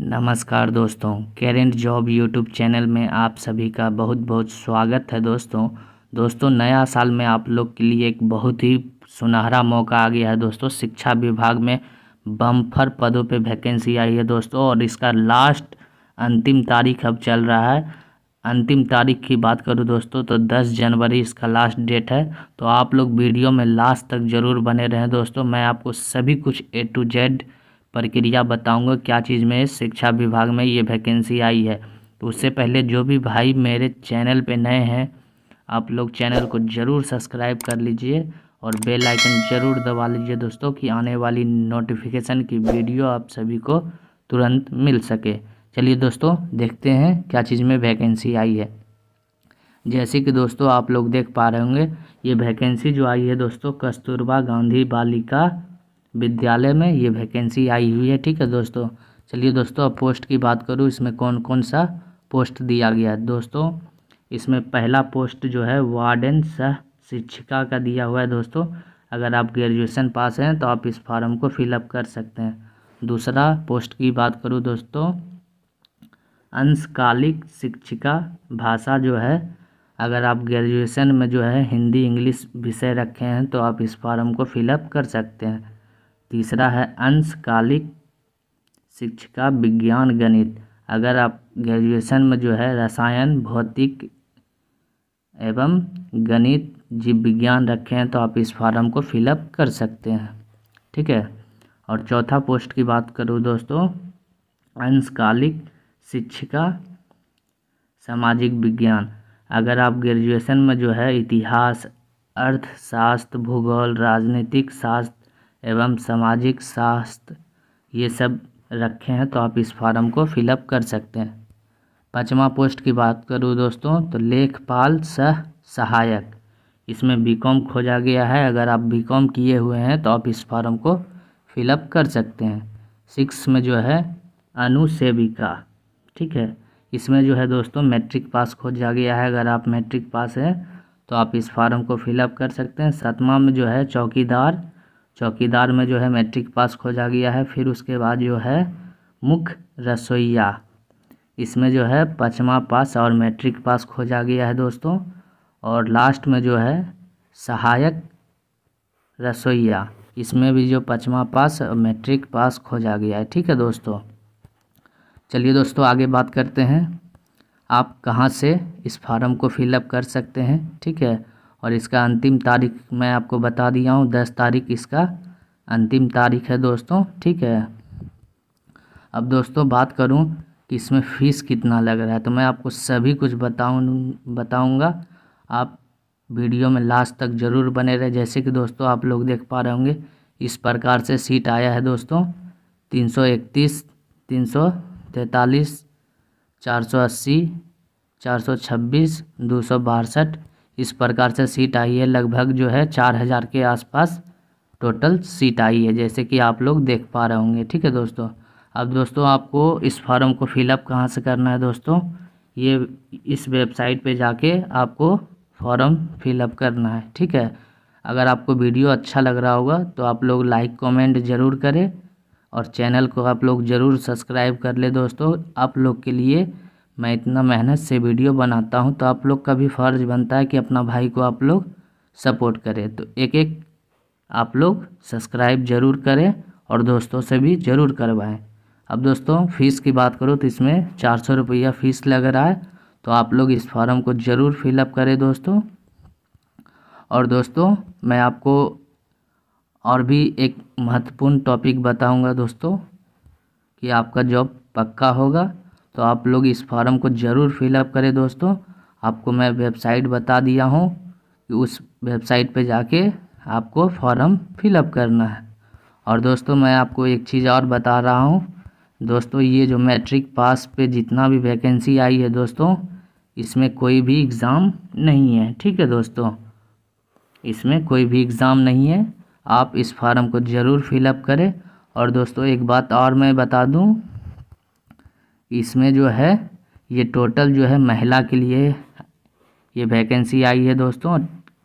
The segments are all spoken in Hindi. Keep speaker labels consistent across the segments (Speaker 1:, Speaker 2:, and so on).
Speaker 1: नमस्कार दोस्तों करेंट जॉब यूट्यूब चैनल में आप सभी का बहुत बहुत स्वागत है दोस्तों दोस्तों नया साल में आप लोग के लिए एक बहुत ही सुनहरा मौका आ गया है दोस्तों शिक्षा विभाग में बम्फर पदों पे वैकेंसी आई है दोस्तों और इसका लास्ट अंतिम तारीख अब चल रहा है अंतिम तारीख की बात करूँ दोस्तों तो दस जनवरी इसका लास्ट डेट है तो आप लोग वीडियो में लास्ट तक ज़रूर बने रहें दोस्तों मैं आपको सभी कुछ ए टू जेड प्रक्रिया बताऊँगा क्या चीज़ में शिक्षा विभाग में ये वैकेंसी आई है तो उससे पहले जो भी भाई मेरे चैनल पे नए हैं आप लोग चैनल को ज़रूर सब्सक्राइब कर लीजिए और बेल आइकन ज़रूर दबा लीजिए दोस्तों कि आने वाली नोटिफिकेशन की वीडियो आप सभी को तुरंत मिल सके चलिए दोस्तों देखते हैं क्या चीज़ में वैकेंसी आई है जैसे कि दोस्तों आप लोग देख पा रहे होंगे ये वैकेंसी जो आई है दोस्तों कस्तूरबा गांधी बालिका विद्यालय में ये वैकेंसी आई हुई है ठीक है दोस्तों चलिए दोस्तों अब पोस्ट की बात करूँ इसमें कौन कौन सा पोस्ट दिया गया है दोस्तों इसमें पहला पोस्ट जो है वार्डन सह शिक्षिका का दिया हुआ है दोस्तों अगर आप ग्रेजुएशन पास हैं तो आप इस फॉर्म को फिलअप कर सकते हैं दूसरा पोस्ट की बात करूँ दोस्तों अंशकालिक शिक्षिका भाषा जो है अगर आप ग्रेजुएशन में जो है हिंदी इंग्लिश विषय रखे हैं तो आप इस फॉर्म को फिलअप कर सकते हैं तीसरा है अंशकालिक शिक्षिका विज्ञान गणित अगर आप ग्रेजुएशन में जो है रसायन भौतिक एवं गणित जीव विज्ञान रखे हैं तो आप इस फॉर्म को फिलअप कर सकते हैं ठीक है और चौथा पोस्ट की बात करूँ दोस्तों अंशकालिक शिक्षिका सामाजिक विज्ञान अगर आप ग्रेजुएशन में जो है इतिहास अर्थशास्त्र भूगोल राजनीतिक शास्त्र एवं सामाजिक शास्त्र ये सब रखे हैं तो आप इस फॉर्म को फिलअप कर सकते हैं पाँचवा पोस्ट की बात करूँ दोस्तों तो लेखपाल सह सहायक इसमें बीकॉम खोजा गया है अगर आप बीकॉम किए हुए हैं तो आप इस फॉर्म को फिलअप कर सकते हैं सिक्स में जो है अनुसेविका ठीक है इसमें जो है दोस्तों मैट्रिक पास खोजा गया है अगर आप मैट्रिक पास हैं तो आप इस फॉर्म को फिलअप कर सकते हैं सातवां में जो है चौकीदार चौकीदार में जो है मैट्रिक पास खोजा गया है फिर उसके बाद जो है मुख्य रसोईया इसमें जो है पचमा पास और मैट्रिक पास खोजा गया है दोस्तों और लास्ट में जो है सहायक रसोईया इसमें भी जो पचमा पास और मैट्रिक पास खोजा गया है ठीक है दोस्तों चलिए दोस्तों आगे बात करते हैं आप कहाँ से इस फार्म को फिलअप कर सकते हैं ठीक है और इसका अंतिम तारीख मैं आपको बता दिया हूँ दस तारीख इसका अंतिम तारीख है दोस्तों ठीक है अब दोस्तों बात करूँ कि इसमें फ़ीस कितना लग रहा है तो मैं आपको सभी कुछ बताऊँ बताऊँगा आप वीडियो में लास्ट तक ज़रूर बने रहे जैसे कि दोस्तों आप लोग देख पा रहे होंगे इस प्रकार से सीट आया है दोस्तों तीन सौ इकतीस तीन सौ तैंतालीस चार सौ अस्सी चार सौ छब्बीस दो सौ बासठ इस प्रकार से सीट आई है लगभग जो है चार हज़ार के आसपास टोटल सीट आई है जैसे कि आप लोग देख पा रहे होंगे ठीक है दोस्तों अब दोस्तों आपको इस फॉर्म को फिलअप कहाँ से करना है दोस्तों ये इस वेबसाइट पे जाके आपको फॉर्म फिलअप करना है ठीक है अगर आपको वीडियो अच्छा लग रहा होगा तो आप लोग लाइक कॉमेंट ज़रूर करें और चैनल को आप लोग ज़रूर सब्सक्राइब कर ले दोस्तों आप लोग के लिए मैं इतना मेहनत से वीडियो बनाता हूँ तो आप लोग का भी फ़र्ज बनता है कि अपना भाई को आप लोग सपोर्ट करें तो एक एक आप लोग सब्सक्राइब ज़रूर करें और दोस्तों से भी ज़रूर करवाएं अब दोस्तों फ़ीस की बात करो तो इसमें चार सौ रुपया फ़ीस लग रहा है तो आप लोग इस फॉर्म को ज़रूर फिलअप करें दोस्तों और दोस्तों मैं आपको और भी एक महत्वपूर्ण टॉपिक बताऊंगा दोस्तों कि आपका जॉब पक्का होगा तो आप लोग इस फॉर्म को ज़रूर फिलअप करें दोस्तों आपको मैं वेबसाइट बता दिया हूँ कि उस वेबसाइट पे जाके आपको फॉर्म फिलअप करना है और दोस्तों मैं आपको एक चीज़ और बता रहा हूँ दोस्तों ये जो मैट्रिक पास पे जितना भी वैकेंसी आई है दोस्तों इसमें कोई भी एग्ज़ाम नहीं है ठीक है दोस्तों इसमें कोई भी एग्ज़ाम नहीं है आप इस फॉर्म को ज़रूर फिलअप करें और दोस्तों एक बात और मैं बता दूँ इसमें जो है ये टोटल जो है महिला के लिए ये वैकेंसी आई है दोस्तों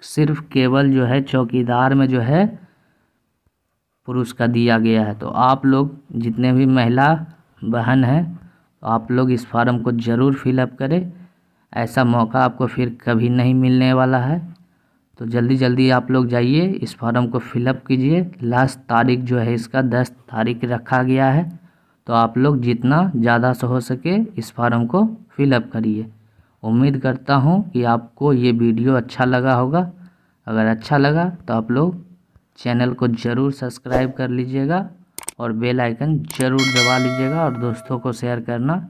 Speaker 1: सिर्फ केवल जो है चौकीदार में जो है पुरुष का दिया गया है तो आप लोग जितने भी महिला बहन हैं तो आप लोग इस फार्म को ज़रूर फिलअप करें ऐसा मौका आपको फिर कभी नहीं मिलने वाला है तो जल्दी जल्दी आप लोग जाइए इस फॉर्म को फिलअप कीजिए लास्ट तारीख जो है इसका दस तारीख रखा गया है तो आप लोग जितना ज़्यादा से हो सके इस फार्म को फिलअप करिए उम्मीद करता हूँ कि आपको ये वीडियो अच्छा लगा होगा अगर अच्छा लगा तो आप लोग चैनल को ज़रूर सब्सक्राइब कर लीजिएगा और बेल आइकन ज़रूर दबा लीजिएगा और दोस्तों को शेयर करना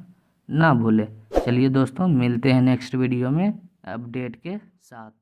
Speaker 1: ना भूलें चलिए दोस्तों मिलते हैं नेक्स्ट वीडियो में अपडेट के साथ